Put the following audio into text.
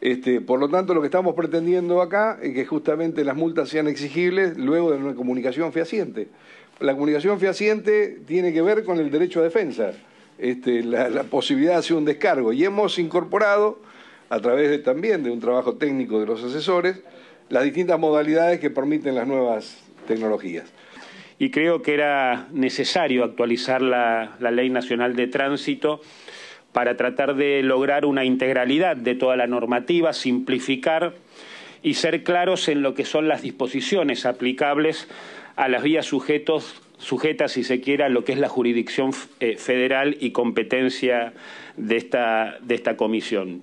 Este, por lo tanto, lo que estamos pretendiendo acá es que justamente las multas sean exigibles luego de una comunicación fehaciente. La comunicación fehaciente tiene que ver con el derecho a defensa, este, la, posibilidad de hacer un descargo. Y hemos incorporado, a través también de un trabajo técnico de los asesores, las distintas modalidades que permiten las nuevas tecnologías. Y creo que era necesario actualizar la Ley Nacional de Tránsito para tratar de lograr una integralidad de toda la normativa, simplificar y ser claros en lo que son las disposiciones aplicables a las vías sujetos, sujetas, si se quiera, a lo que es la jurisdicción eh, federal y competencia de esta comisión.